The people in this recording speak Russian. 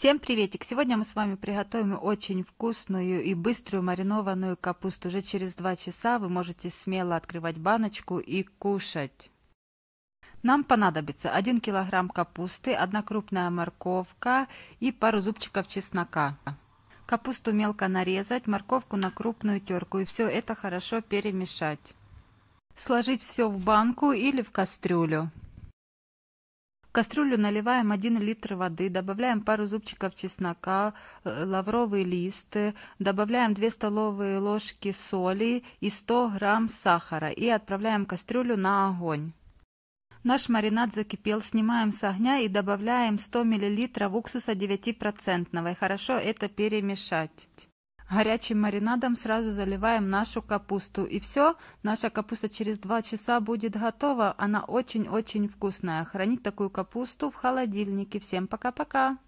Всем приветик! Сегодня мы с вами приготовим очень вкусную и быструю маринованную капусту. Уже через 2 часа вы можете смело открывать баночку и кушать. Нам понадобится 1 килограмм капусты, 1 крупная морковка и пару зубчиков чеснока. Капусту мелко нарезать, морковку на крупную терку и все это хорошо перемешать. Сложить все в банку или в кастрюлю. В кастрюлю наливаем 1 литр воды, добавляем пару зубчиков чеснока, э, лавровый лист, э, добавляем 2 столовые ложки соли и 100 грамм сахара и отправляем кастрюлю на огонь. Наш маринад закипел, снимаем с огня и добавляем 100 мл уксуса 9% и хорошо это перемешать. Горячим маринадом сразу заливаем нашу капусту. И все, наша капуста через 2 часа будет готова. Она очень-очень вкусная. Хранить такую капусту в холодильнике. Всем пока-пока!